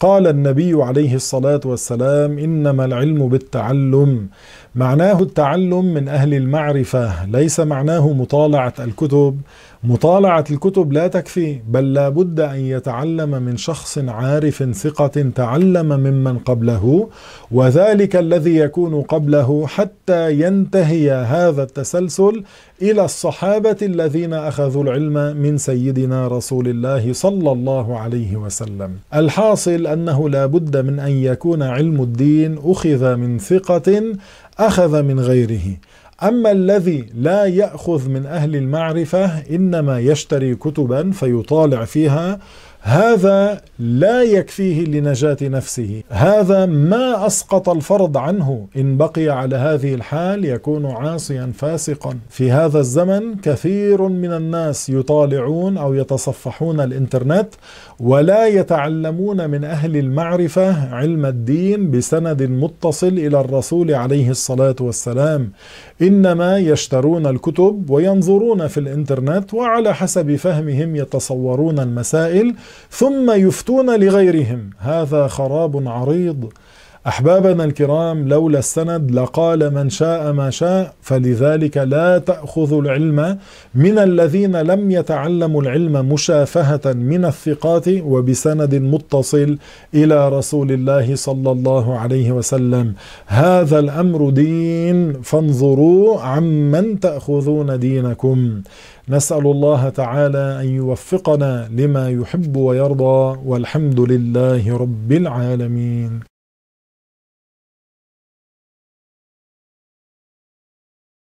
قال النبي عليه الصلاة والسلام إنما العلم بالتعلم معناه التعلم من أهل المعرفة ليس معناه مطالعة الكتب مطالعة الكتب لا تكفي بل لا بد أن يتعلم من شخص عارف ثقة تعلم ممن قبله وذلك الذي يكون قبله حتى ينتهي هذا التسلسل إلى الصحابة الذين أخذوا العلم من سيدنا رسول الله صلى الله عليه وسلم الحاصل أنه لا بد من أن يكون علم الدين أخذ من ثقة أخذ من غيره أما الذي لا يأخذ من أهل المعرفة إنما يشتري كتبا فيطالع فيها هذا لا يكفيه لنجاة نفسه هذا ما أسقط الفرض عنه إن بقي على هذه الحال يكون عاصيا فاسقا في هذا الزمن كثير من الناس يطالعون أو يتصفحون الإنترنت ولا يتعلمون من أهل المعرفة علم الدين بسند متصل إلى الرسول عليه الصلاة والسلام إنما يشترون الكتب وينظرون في الإنترنت وعلى حسب فهمهم يتصورون المسائل ثم يفتون لغيرهم هذا خراب عريض أحبابنا الكرام لولا السند لقال من شاء ما شاء فلذلك لا تأخذوا العلم من الذين لم يتعلموا العلم مشافهة من الثقات وبسند متصل إلى رسول الله صلى الله عليه وسلم هذا الأمر دين فانظروا عمن تأخذون دينكم نسأل الله تعالى أن يوفقنا لما يحب ويرضى والحمد لله رب العالمين